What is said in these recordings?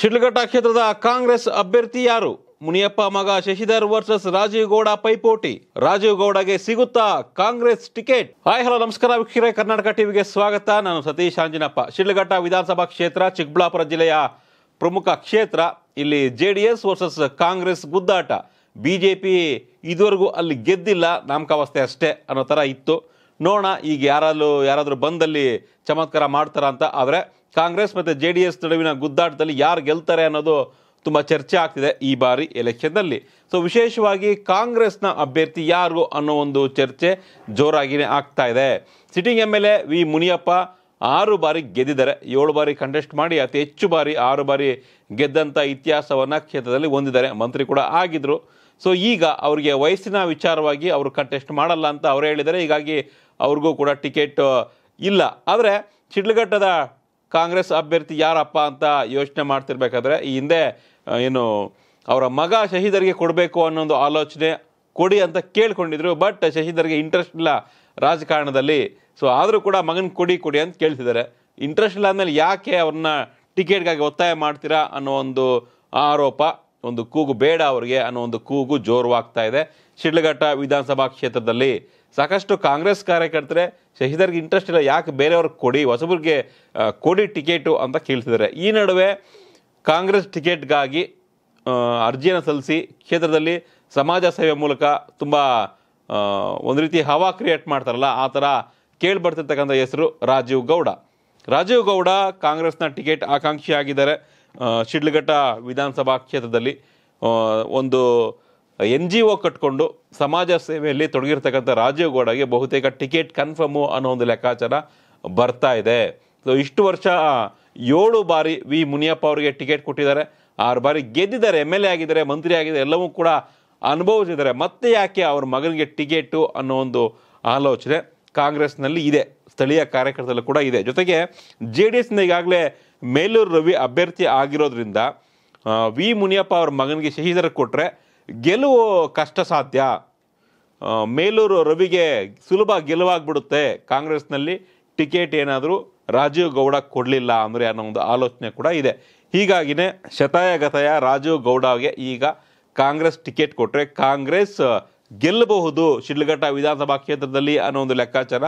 ಶಿಡ್ಲಘಟ್ಟ ಕ್ಷೇತ್ರದ ಕಾಂಗ್ರೆಸ್ ಅಭ್ಯರ್ಥಿ ಯಾರು ಮುನಿಯಪ್ಪ ಮಗ ಶಶಿಧರ್ ವರ್ಸಸ್ ರಾಜೀವ್ ಗೌಡ ಪೈಪೋಟಿ ರಾಜೀವ್ ಗೌಡಗೆ ಸಿಗುತ್ತಾ ಕಾಂಗ್ರೆಸ್ ಟಿಕೆಟ್ ಹಾಯ್ ಹಲೋ ನಮಸ್ಕಾರ ವೀಕ್ಷಕರೇ ಕರ್ನಾಟಕ ಟಿವಿಗೆ ಸ್ವಾಗತ ನಾನು ಸತೀಶ್ ಅಂಜಿನಪ್ಪ ಶಿಡ್ಲಘಟ್ಟ ವಿಧಾನಸಭಾ ಕ್ಷೇತ್ರ ಚಿಕ್ಕಬಳ್ಳಾಪುರ ಜಿಲ್ಲೆಯ ಪ್ರಮುಖ ಕ್ಷೇತ್ರ ಇಲ್ಲಿ J D S versus Congress ಗುದ್ದಾಟ ಬಿ ಜೆ ಪಿ ಇದುವರೆಗೂ ಅಲ್ಲಿ ಗೆದ್ದಿಲ್ಲ ನಾಮಕಾವಸ್ಥೆ ಅಷ್ಟೇ ಅನ್ನೋ ಥರ ಇತ್ತು ನೋಡೋಣ ಈಗ ಯಾರಾದರೂ ಯಾರಾದರೂ ಬಂದಲ್ಲಿ ಚಮತ್ಕಾರ ಮಾಡ್ತಾರ ಅಂತ ಆದರೆ ಕಾಂಗ್ರೆಸ್ ಮತ್ತು ಜೆ ಡಿ ಎಸ್ ನಡುವಿನ ಗುದ್ದಾಟದಲ್ಲಿ ಯಾರು ಗೆಲ್ತಾರೆ ಅನ್ನೋದು ತುಂಬ ಚರ್ಚೆ ಆಗ್ತಿದೆ ಈ ಬಾರಿ ಎಲೆಕ್ಷನ್ನಲ್ಲಿ ಸೊ ವಿಶೇಷವಾಗಿ ಕಾಂಗ್ರೆಸ್ನ ಅಭ್ಯರ್ಥಿ ಯಾರು ಅನ್ನೋ ಒಂದು ಚರ್ಚೆ ಜೋರಾಗಿಯೇ ಆಗ್ತಾ ಇದೆ sitting M L A V Muniyappa ಆರು ಬಾರಿ ಗೆದ್ದಿದ್ದಾರೆ ಏಳು ಬಾರಿ ಕಂಟೆಸ್ಟ್ ಮಾಡಿ ಅತಿ ಹೆಚ್ಚು ಬಾರಿ ಆರು ಬಾರಿ ಗೆದ್ದಂಥ ಇತಿಹಾಸವನ್ನು ಕ್ಷೇತ್ರದಲ್ಲಿ ಹೊಂದಿದ್ದಾರೆ ಮಂತ್ರಿ ಕೂಡ ಆಗಿದ್ದರು ಸೊ ಈಗ ಅವರಿಗೆ ವಯಸ್ಸಿನ ವಿಚಾರವಾಗಿ ಅವರು ಕಂಟೆಸ್ಟ್ ಮಾಡಲ್ಲ ಅಂತ ಅವರು ಹೇಳಿದ್ದಾರೆ ಹೀಗಾಗಿ ಅವ್ರಿಗೂ ಕೂಡ ಟಿಕೆಟ್ ಇಲ್ಲ ಆದರೆ ಚಿಡ್ಲಘಟ್ಟದ ಕಾಂಗ್ರೆಸ್ ಅಭ್ಯರ್ಥಿ ಯಾರಪ್ಪ ಅಂತ ಯೋಚನೆ ಮಾಡ್ತಿರ್ಬೇಕಾದ್ರೆ ಈ ಹಿಂದೆ ಏನು ಅವರ ಮಗ ಶಹೀದರಿಗೆ ಕೊಡಬೇಕು ಅನ್ನೋ ಒಂದು ಆಲೋಚನೆ ಕೊಡಿ ಅಂತ ಕೇಳಿಕೊಂಡಿದ್ರು ಬಟ್ ಶಶಿಧರ್ಗೆ ಇಂಟ್ರೆಸ್ಟ್ ಇಲ್ಲ ರಾಜಕಾರಣದಲ್ಲಿ ಸೊ ಆದರೂ ಕೂಡ ಮಗನ ಕೊಡಿ ಕೊಡಿ ಅಂತ ಕೇಳ್ತಿದ್ದಾರೆ ಇಂಟ್ರೆಸ್ಟ್ ಇಲ್ಲ ಅಂದಮೇಲೆ ಯಾಕೆ ಅವ್ರನ್ನ ಟಿಕೆಟ್ಗಾಗಿ ಒತ್ತಾಯ ಮಾಡ್ತೀರಾ ಅನ್ನೋ ಒಂದು ಆರೋಪ ಒಂದು ಕೂಗು ಬೇಡ ಅವ್ರಿಗೆ ಅನ್ನೋ ಒಂದು ಕೂಗು ಜೋರವಾಗ್ತಾ ಇದೆ ಶಿಡ್ಲಘಟ್ಟ ವಿಧಾನಸಭಾ ಕ್ಷೇತ್ರದಲ್ಲಿ ಸಾಕಷ್ಟು ಕಾಂಗ್ರೆಸ್ ಕಾರ್ಯಕರ್ತರೆ ಶಶಿಧರ್ಗೆ ಇಂಟ್ರೆಸ್ಟ್ ಇಲ್ಲ ಯಾಕೆ ಬೇರೆಯವ್ರಿಗೆ ಕೊಡಿ ಹೊಸಬ್ರಿಗೆ ಕೊಡಿ ಟಿಕೆಟು ಅಂತ ಕೇಳ್ತಿದ್ದಾರೆ ಈ ನಡುವೆ ಕಾಂಗ್ರೆಸ್ ಟಿಕೆಟ್ಗಾಗಿ ಅರ್ಜಿಯನ್ನು ಸಲ್ಲಿಸಿ ಕ್ಷೇತ್ರದಲ್ಲಿ ಸಮಾಜ ಸೇವೆ ಮೂಲಕ ತುಂಬ ಒಂದು ರೀತಿ ಹವಾ ಕ್ರಿಯೇಟ್ ಮಾಡ್ತಾರಲ್ಲ ಆ ಥರ ಕೇಳ್ಬರ್ತಿರ್ತಕ್ಕಂಥ ಹೆಸರು ರಾಜೀವ್ ಗೌಡ ರಾಜೀವ್ ಗೌಡ ಕಾಂಗ್ರೆಸ್ನ ಟಿಕೆಟ್ ಆಕಾಂಕ್ಷಿಯಾಗಿದ್ದಾರೆ ಶಿಡ್ಲಘಟ್ಟ ವಿಧಾನಸಭಾ ಕ್ಷೇತ್ರದಲ್ಲಿ ಒಂದು ಎನ್ ಜಿ ಒ ಕಟ್ಕೊಂಡು ಸಮಾಜ ಸೇವೆಯಲ್ಲಿ ತೊಡಗಿರ್ತಕ್ಕಂಥ ರಾಜೀವ್ ಗೌಡಗೆ ಬಹುತೇಕ ಟಿಕೆಟ್ ಕನ್ಫರ್ಮು ಅನ್ನೋ ಒಂದು ಲೆಕ್ಕಾಚಾರ ಬರ್ತಾ ಇದೆ ಸೊ ಇಷ್ಟು ವರ್ಷ ಏಳು ಬಾರಿ ವಿ ಮುನಿಯಪ್ಪ ಅವರಿಗೆ ಟಿಕೆಟ್ ಕೊಟ್ಟಿದ್ದಾರೆ ಆರು ಬಾರಿ ಗೆದ್ದಿದ್ದಾರೆ ಎಮ್ ಎಲ್ ಎ ಆಗಿದ್ದಾರೆ ಮಂತ್ರಿ ಆಗಿದ್ದಾರೆ ಎಲ್ಲವೂ ಕೂಡ ಅನುಭವಿಸಿದ್ದಾರೆ ಮತ್ತೆ ಯಾಕೆ ಅವ್ರ ಮಗನಿಗೆ ಟಿಕೆಟು ಅನ್ನೋ ಒಂದು ಆಲೋಚನೆ ಕಾಂಗ್ರೆಸ್ನಲ್ಲಿ ಇದೆ ಸ್ಥಳೀಯ ಕಾರ್ಯಕರ್ತರಲ್ಲೂ ಕೂಡ ಇದೆ ಜೊತೆಗೆ ಜೆ ಡಿ ಎಸ್ನ ಈಗಾಗಲೇ ಮೇಲೂರು ರವಿ ಅಭ್ಯರ್ಥಿ ಆಗಿರೋದ್ರಿಂದ ವಿ ಮುನಿಯಪ್ಪ ಅವ್ರ ಮಗನಿಗೆ ಶಶಿಧರ್ ಕೊಟ್ಟರೆ ಗೆಲುವು ಕಷ್ಟ ಸಾಧ್ಯ ಮೇಲೂರು ರವಿಗೆ ಸುಲಭ ಗೆಲುವಾಗ್ಬಿಡುತ್ತೆ ಕಾಂಗ್ರೆಸ್ನಲ್ಲಿ ಟಿಕೆಟ್ ಏನಾದರೂ ರಾಜೀವ್ ಗೌಡ ಕೊಡಲಿಲ್ಲ ಅಂದರೆ ಅನ್ನೋ ಒಂದು ಆಲೋಚನೆ ಕೂಡ ಇದೆ ಹೀಗಾಗಿನೇ ಶತಾಯಗತಾಯ ರಾಜೀವ್ ಗೌಡಗೆ ಈಗ ಕಾಂಗ್ರೆಸ್ ಟಿಕೆಟ್ ಕೊಟ್ಟರೆ ಕಾಂಗ್ರೆಸ್ ಗೆಲ್ಲಬಹುದು ಶಿಡ್ಲಘಟ್ಟ ವಿಧಾನಸಭಾ ಕ್ಷೇತ್ರದಲ್ಲಿ ಅನ್ನೋ ಒಂದು ಲೆಕ್ಕಾಚಾರ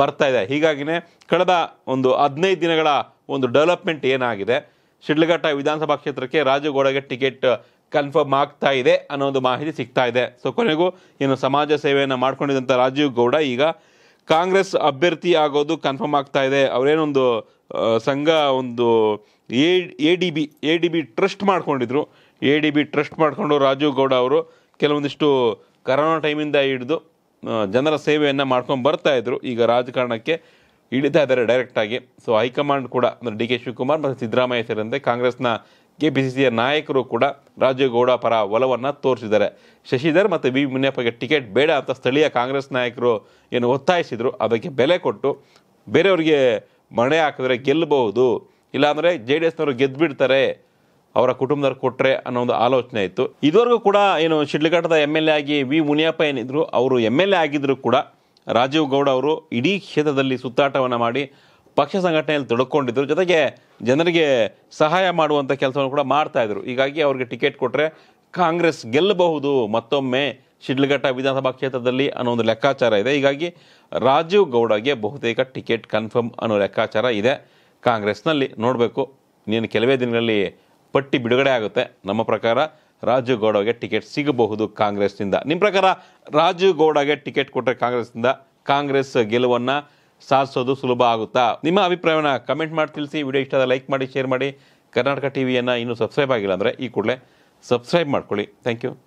ಬರ್ತಾ ಇದೆ ಹೀಗಾಗಿನೇ ಕಳೆದ ಒಂದು ಹದಿನೈದು ದಿನಗಳ ಒಂದು ಡೆವಲಪ್ಮೆಂಟ್ ಏನಾಗಿದೆ ಶಿಡ್ಲಘಟ್ಟ ವಿಧಾನಸಭಾ ಕ್ಷೇತ್ರಕ್ಕೆ ರಾಜೀವ್ ಗೌಡಗೆ ಟಿಕೆಟ್ ಕನ್ಫರ್ಮ್ ಆಗ್ತಾ ಇದೆ ಅನ್ನೋ ಒಂದು ಮಾಹಿತಿ ಸಿಗ್ತಾ ಇದೆ ಸೊ ಕೊನೆಗೂ ಏನು ಸಮಾಜ ಸೇವೆಯನ್ನು ಮಾಡ್ಕೊಂಡಿದ್ದಂಥ ರಾಜೀವ್ ಗೌಡ ಈಗ ಕಾಂಗ್ರೆಸ್ ಅಭ್ಯರ್ಥಿ ಆಗೋದು ಕನ್ಫರ್ಮ್ ಆಗ್ತಾ ಇದೆ ಅವರೇನೊಂದು ಸಂಘ ಒಂದು A A D B A D B trust ಮಾಡ್ಕೊಂಡಿದ್ರು ಎ ಡಿ ಬಿ ಟ್ರಸ್ಟ್ ಮಾಡಿಕೊಂಡು ರಾಜೀವ್ ಗೌಡ ಅವರು ಕೆಲವೊಂದಿಷ್ಟು ಕರೋನಾ ಟೈಮಿಂದ ಹಿಡಿದು ಜನರ ಸೇವೆಯನ್ನು ಮಾಡ್ಕೊಂಡು ಬರ್ತಾ ಇದ್ರು ಈಗ ರಾಜಕಾರಣಕ್ಕೆ ಇಳಿತಾ ಇದ್ದಾರೆ ಡೈರೆಕ್ಟಾಗಿ ಸೊ ಹೈಕಮಾಂಡ್ ಕೂಡ ಅಂದರೆ ಡಿ ಕೆ ಶಿವಕುಮಾರ್ ಮತ್ತು ಸಿದ್ದರಾಮಯ್ಯ ಸೇರಿದಂತೆ ಕಾಂಗ್ರೆಸ್ನ ಕೆ ಸಿ ಸಿಯ ನಾಯಕರು ಕೂಡ ರಾಜೇಗೌಡ ಪರ ಒಲವನ್ನು ತೋರಿಸಿದ್ದಾರೆ ಶಶಿಧರ್ ಮತ್ತು ವಿ ಮುನಿಯಪ್ಪಗೆ ಟಿಕೆಟ್ ಬೇಡ ಅಂತ ಸ್ಥಳೀಯ ಕಾಂಗ್ರೆಸ್ ನಾಯಕರು ಏನು ಒತ್ತಾಯಿಸಿದರು ಅದಕ್ಕೆ ಬೆಲೆ ಕೊಟ್ಟು ಬೇರೆಯವರಿಗೆ ಮಣೆ ಹಾಕಿದ್ರೆ ಗೆಲ್ಲಬಹುದು ಇಲ್ಲಾಂದರೆ ಜೆ ಡಿ ಎಸ್ನವರು ಗೆದ್ದುಬಿಡ್ತಾರೆ ಅವರ ಕುಟುಂಬದವ್ರು ಕೊಟ್ಟರೆ ಅನ್ನೋ ಒಂದು ಆಲೋಚನೆ ಇತ್ತು ಇದುವರೆಗೂ ಕೂಡ ಏನು ಶಿಡ್ಲಘಟ್ಟದ ಎಮ್ ಎಲ್ ಎ ಆಗಿ ವಿ ಮುನಿಯಪ್ಪ ಏನಿದ್ರು ಅವರು ಎಮ್ ಎಲ್ ಎ ಆಗಿದ್ದರೂ ಕೂಡ ರಾಜೀವ್ ಗೌಡ ಅವರು ಇಡೀ ಕ್ಷೇತ್ರದಲ್ಲಿ ಸುತ್ತಾಟವನ್ನು ಮಾಡಿ ಪಕ್ಷ ಸಂಘಟನೆಯಲ್ಲಿ ತೊಡಕೊಂಡಿದ್ದರು ಜೊತೆಗೆ ಜನರಿಗೆ ಸಹಾಯ ಮಾಡುವಂಥ ಕೆಲಸವನ್ನು ಕೂಡ ಮಾಡ್ತಾ ಹೀಗಾಗಿ ಅವ್ರಿಗೆ ಟಿಕೆಟ್ ಕೊಟ್ಟರೆ ಕಾಂಗ್ರೆಸ್ ಗೆಲ್ಲಬಹುದು ಮತ್ತೊಮ್ಮೆ ಶಿಡ್ಲಘಟ್ಟ ವಿಧಾನಸಭಾ ಕ್ಷೇತ್ರದಲ್ಲಿ ಅನ್ನೋ ಒಂದು ಲೆಕ್ಕಾಚಾರ ಇದೆ ಹೀಗಾಗಿ ರಾಜೀವ್ ಗೌಡಗೆ ಬಹುತೇಕ ಟಿಕೆಟ್ ಕನ್ಫರ್ಮ್ ಅನ್ನೋ ಲೆಕ್ಕಾಚಾರ ಇದೆ ಕಾಂಗ್ರೆಸ್ನಲ್ಲಿ ನೋಡಬೇಕು ನೀನು ಕೆಲವೇ ದಿನಗಳಲ್ಲಿ ಪಟ್ಟಿ ಬಿಡುಗಡೆ ಆಗುತ್ತೆ ನಮ್ಮ ಪ್ರಕಾರ ರಾಜೀವ್ ಗೌಡಗೆ ಟಿಕೆಟ್ ಸಿಗಬಹುದು ಕಾಂಗ್ರೆಸ್ನಿಂದ ನಿಮ್ಮ ಪ್ರಕಾರ ರಾಜೀವ್ ಗೌಡಗೆ ಟಿಕೆಟ್ ಕೊಟ್ಟರೆ ಕಾಂಗ್ರೆಸ್ನಿಂದ ಕಾಂಗ್ರೆಸ್ ಗೆಲುವನ್ನು ಸಾಧಿಸೋದು ಸುಲಭ ಆಗುತ್ತಾ ನಿಮ್ಮ ಅಭಿಪ್ರಾಯವನ್ನು ಕಮೆಂಟ್ ಮಾಡಿ ತಿಳಿಸಿ ವಿಡಿಯೋ ಇಷ್ಟ ಲೈಕ್ ಮಾಡಿ ಶೇರ್ ಮಾಡಿ ಕರ್ನಾಟಕ ಟಿ ವಿಯನ್ನು ಇನ್ನೂ ಸಬ್ಸ್ಕ್ರೈಬ್ ಆಗಿಲ್ಲ ಅಂದರೆ ಈ ಕೂಡಲೇ ಸಬ್ಸ್ಕ್ರೈಬ್ ಮಾಡ್ಕೊಳ್ಳಿ ಥ್ಯಾಂಕ್ ಯು